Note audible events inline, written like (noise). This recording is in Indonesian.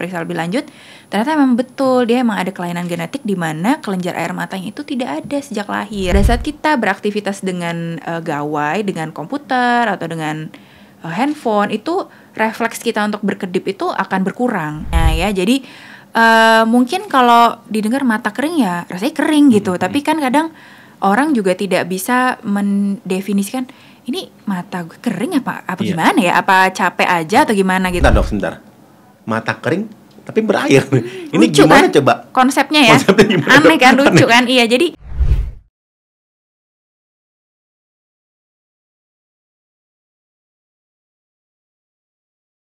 periksa lebih lanjut ternyata memang betul dia emang ada kelainan genetik di mana kelenjar air matanya itu tidak ada sejak lahir Dan saat kita beraktivitas dengan uh, gawai dengan komputer atau dengan uh, handphone itu refleks kita untuk berkedip itu akan berkurang nah ya jadi uh, mungkin kalau didengar mata kering ya rasanya kering hmm, gitu hmm. tapi kan kadang orang juga tidak bisa mendefinisikan ini mata gue kering apa apa yeah. gimana ya apa capek aja atau gimana gitu. Bentar dok sebentar mata kering tapi berair. (laughs) Ini gimana kan? coba? Konsepnya ya. Konsepnya gimana? Aneh kan lucu kan? Iya, jadi